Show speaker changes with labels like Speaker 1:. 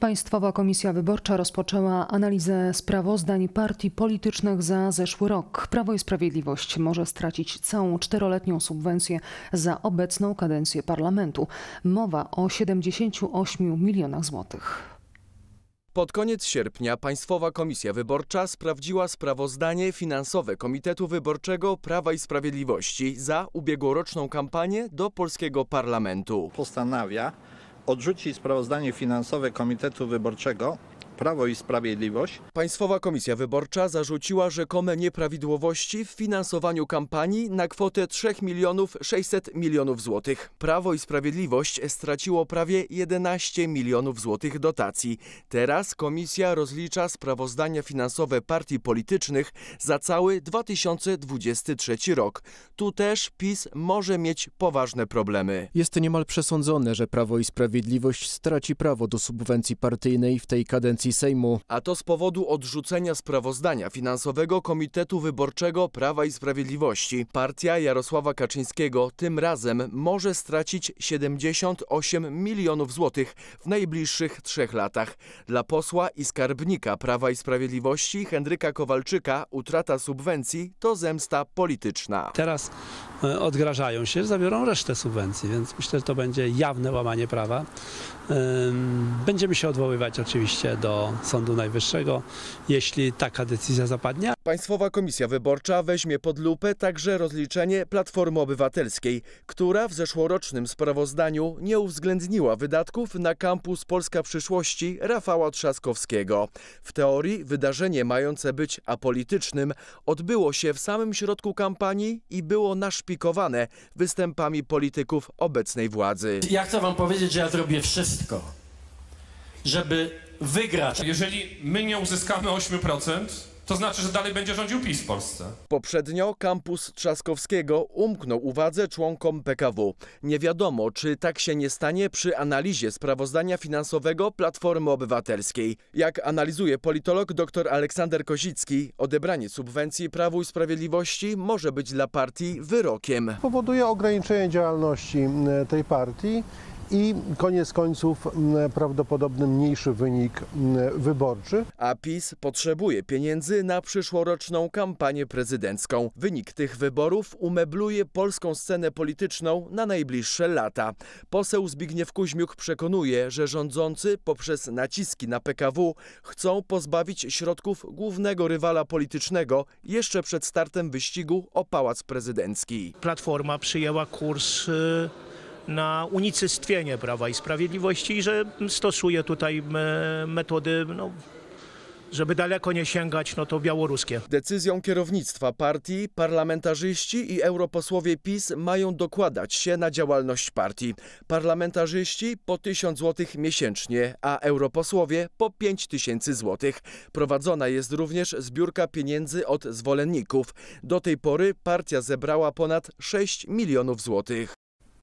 Speaker 1: Państwowa Komisja Wyborcza rozpoczęła analizę sprawozdań partii politycznych za zeszły rok. Prawo i Sprawiedliwość może stracić całą czteroletnią subwencję za obecną kadencję parlamentu. Mowa o 78 milionach złotych. Pod koniec sierpnia Państwowa Komisja Wyborcza sprawdziła sprawozdanie finansowe Komitetu Wyborczego Prawa i Sprawiedliwości za ubiegłoroczną kampanię do polskiego parlamentu. Postanawia odrzuci sprawozdanie finansowe Komitetu Wyborczego Prawo i Sprawiedliwość. Państwowa Komisja Wyborcza zarzuciła rzekome nieprawidłowości w finansowaniu kampanii na kwotę 3 milionów 600 milionów złotych. Prawo i Sprawiedliwość straciło prawie 11 milionów złotych dotacji. Teraz komisja rozlicza sprawozdania finansowe partii politycznych za cały 2023 rok. Tu też PiS może mieć poważne problemy. Jest niemal przesądzone, że Prawo i Sprawiedliwość straci prawo do subwencji partyjnej w tej kadencji Sejmu. A to z powodu odrzucenia sprawozdania finansowego Komitetu Wyborczego Prawa i Sprawiedliwości. Partia Jarosława Kaczyńskiego tym razem może stracić 78 milionów złotych w najbliższych trzech latach. Dla posła i skarbnika Prawa i Sprawiedliwości Henryka Kowalczyka utrata subwencji to zemsta polityczna. Teraz e, odgrażają się, zabiorą resztę subwencji, więc myślę, że to będzie jawne łamanie prawa. Będziemy się odwoływać oczywiście do Sądu Najwyższego, jeśli taka decyzja zapadnie. Państwowa Komisja Wyborcza weźmie pod lupę także rozliczenie Platformy Obywatelskiej, która w zeszłorocznym sprawozdaniu nie uwzględniła wydatków na kampus Polska Przyszłości Rafała Trzaskowskiego. W teorii wydarzenie mające być apolitycznym odbyło się w samym środku kampanii i było naszpikowane występami polityków obecnej władzy. Ja chcę wam powiedzieć, że ja zrobię wszystko, żeby wygrać. Jeżeli my nie uzyskamy 8%, to znaczy, że dalej będzie rządził PiS w Polsce. Poprzednio kampus Trzaskowskiego umknął uwadze członkom PKW. Nie wiadomo, czy tak się nie stanie przy analizie sprawozdania finansowego Platformy Obywatelskiej. Jak analizuje politolog dr Aleksander Kozicki, odebranie subwencji Prawu i Sprawiedliwości może być dla partii wyrokiem. Powoduje ograniczenie działalności tej partii i koniec końców prawdopodobny mniejszy wynik wyborczy. A PiS potrzebuje pieniędzy na przyszłoroczną kampanię prezydencką. Wynik tych wyborów umebluje polską scenę polityczną na najbliższe lata. Poseł Zbigniew Kuźmiuk przekonuje, że rządzący poprzez naciski na PKW chcą pozbawić środków głównego rywala politycznego jeszcze przed startem wyścigu o pałac prezydencki. Platforma przyjęła kurs y, na unicystwienie Prawa i Sprawiedliwości i że stosuje tutaj metody no, żeby daleko nie sięgać, no to białoruskie. Decyzją kierownictwa partii, parlamentarzyści i europosłowie PiS mają dokładać się na działalność partii. Parlamentarzyści po 1000 zł miesięcznie, a europosłowie po 5000 zł. Prowadzona jest również zbiórka pieniędzy od zwolenników. Do tej pory partia zebrała ponad 6 milionów złotych.